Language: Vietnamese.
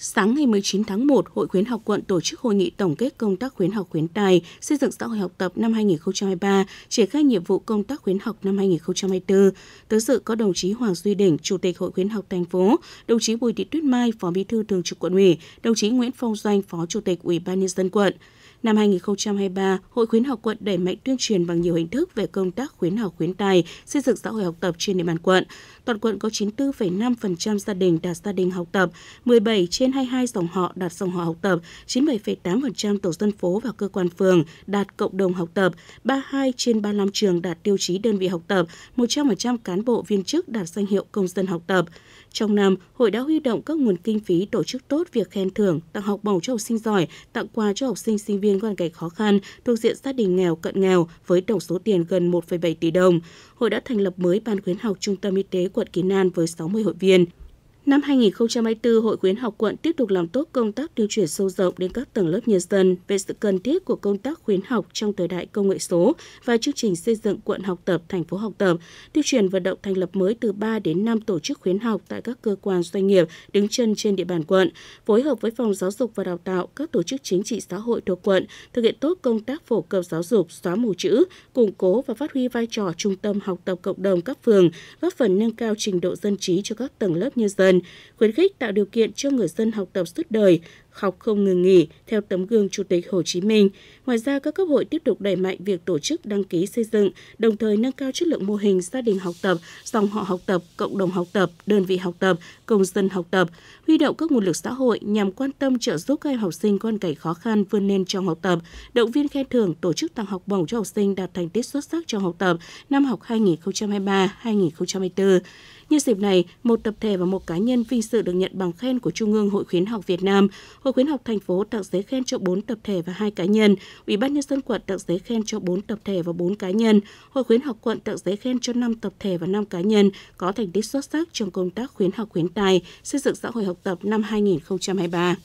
Sáng ngày 19 tháng 1, Hội khuyến học quận tổ chức hội nghị tổng kết công tác khuyến học khuyến tài, xây dựng xã hội học tập năm 2023, triển khai nhiệm vụ công tác khuyến học năm 2024. Tới dự có đồng chí Hoàng Duy Đỉnh, Chủ tịch Hội khuyến học thành phố, đồng chí Bùi Thị Tuyết Mai, Phó Bí thư Thường trực Quận ủy, đồng chí Nguyễn Phong Doanh, Phó Chủ tịch Ủy ban nhân dân quận. Năm 2023, Hội khuyến học quận đẩy mạnh tuyên truyền bằng nhiều hình thức về công tác khuyến học khuyến tài, xây dựng xã hội học tập trên địa bàn quận. Toàn quận có 94,5% gia đình đạt gia đình học tập, 17 trên 22 dòng họ đạt dòng họ học tập, 97,8% tổ dân phố và cơ quan phường đạt cộng đồng học tập, 32 trên 35 trường đạt tiêu chí đơn vị học tập, 100% cán bộ viên chức đạt danh hiệu công dân học tập. Trong năm, hội đã huy động các nguồn kinh phí tổ chức tốt việc khen thưởng, tặng học bổng cho học sinh giỏi, tặng quà cho học sinh sinh viên viên hoàn cảnh khó khăn thuộc diện gia đình nghèo cận nghèo với tổng số tiền gần 1,7 tỷ đồng. Hội đã thành lập mới ban khuyến học trung tâm y tế quận Kiến An với 60 hội viên. Năm 2024, Hội khuyến học quận tiếp tục làm tốt công tác tuyên truyền sâu rộng đến các tầng lớp nhân dân về sự cần thiết của công tác khuyến học trong thời đại công nghệ số và chương trình xây dựng quận học tập, thành phố học tập, tuyên truyền vận động thành lập mới từ 3 đến 5 tổ chức khuyến học tại các cơ quan doanh nghiệp đứng chân trên địa bàn quận, phối hợp với phòng giáo dục và đào tạo, các tổ chức chính trị xã hội thuộc quận thực hiện tốt công tác phổ cập giáo dục, xóa mù chữ, củng cố và phát huy vai trò trung tâm học tập cộng đồng các phường, góp phần nâng cao trình độ dân trí cho các tầng lớp nhân dân khuyến khích tạo điều kiện cho người dân học tập suốt đời học không ngừng nghỉ theo tấm gương Chủ tịch Hồ Chí Minh. Ngoài ra, các cấp hội tiếp tục đẩy mạnh việc tổ chức đăng ký xây dựng, đồng thời nâng cao chất lượng mô hình gia đình học tập, dòng họ học tập, cộng đồng học tập, đơn vị học tập, công dân học tập, huy động các nguồn lực xã hội nhằm quan tâm trợ giúp các em học sinh con cảnh khó khăn vươn lên trong học tập, động viên khen thưởng, tổ chức tặng học bổng cho học sinh đạt thành tích xuất sắc trong học tập năm học 2023-2024. Nhân dịp này, một tập thể và một cá nhân vinh dự được nhận bằng khen của Trung ương Hội khuyến học Việt Nam, Hội khuyến học thành phố tặng giấy khen cho 4 tập thể và 2 cá nhân, Ủy ban nhân dân quận tặng giấy khen cho 4 tập thể và 4 cá nhân, Hội khuyến học quận tặng giấy khen cho 5 tập thể và 5 cá nhân có thành tích xuất sắc trong công tác khuyến học khuyến tài, xây dựng xã hội học tập năm 2023.